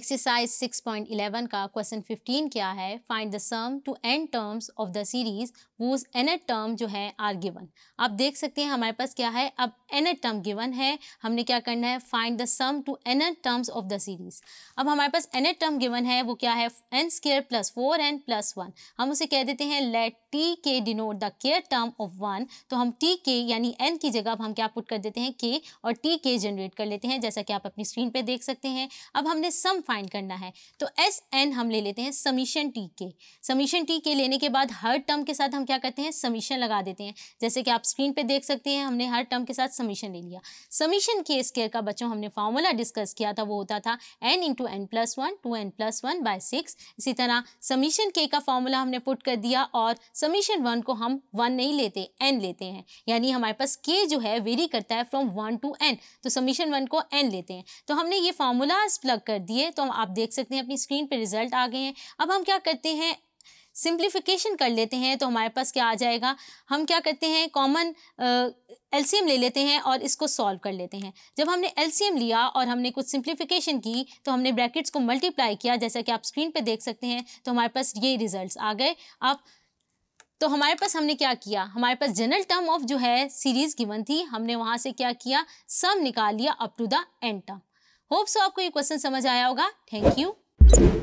exercise 6.11 का question 15 क्या है find the sum to nth terms of the series whose nth term जो है आर गिवन आप देख सकते हैं हमारे पास क्या है अब एनट टर्म गिवन है हमने क्या करना है find the sum to nth terms of the series अब हमारे पास एनट टर्म गिवन है वो क्या है n square plus four n plus one हम उसे कह देते हैं let T k denote the kth term of one तो हम टी के यानी एन की जगह अब हम क्या पुट कर देते हैं के और टी के जनरेट कर लेते हैं जैसा कि आप अपनी स्क्रीन पर देख सकते हैं अब हमने सम फाइंड करना है तो एस एन हम ले लेते हैं summation T k summation T k लेने के बाद हर टर्म के साथ हम क्या करते हैं समीशन लगा देते हैं जैसे कि आप स्क्रीन पे देख सकते हैं हमने हर टर्म के साथ समीशन ले लिया समीशन के स्केयर का बच्चों हमने फार्मूला डिस्कस किया था वो होता था n into n plus one to n plus one by six इसी तरह समीशन के का फार्मूला हमने पुट कर दिया और समीशन वन को हम वन नहीं लेते एन लेते हैं यानी हमारे पास के जो है वेरी करता है फ्रॉम वन टू एन तो समीशन वन को एन लेते हैं तो हमने ये फार्मूलाज प्लग कर दिए तो दोस्तों आप देख सकते हैं अपनी स्क्रीन पर रिजल्ट आ गए हैं अब हम क्या करते हैं सिंप्लीफिकेशन कर लेते हैं तो हमारे पास क्या आ जाएगा हम क्या करते हैं कॉमन एलसीएम ले लेते हैं और इसको सॉल्व कर लेते हैं जब हमने एलसीएम लिया और हमने कुछ सिंप्लीफिकेशन की तो हमने ब्रैकेट्स को मल्टीप्लाई किया जैसा कि आप स्क्रीन पे देख सकते हैं तो हमारे पास ये रिजल्ट्स आ गए आप तो हमारे पास हमने क्या किया हमारे पास जनरल टर्म ऑफ जो है सीरीज़ गिवन थी हमने वहाँ से क्या किया सम निकाल लिया up to the nth term hope so आपको ये क्वेश्चन समझ आया होगा थैंक यू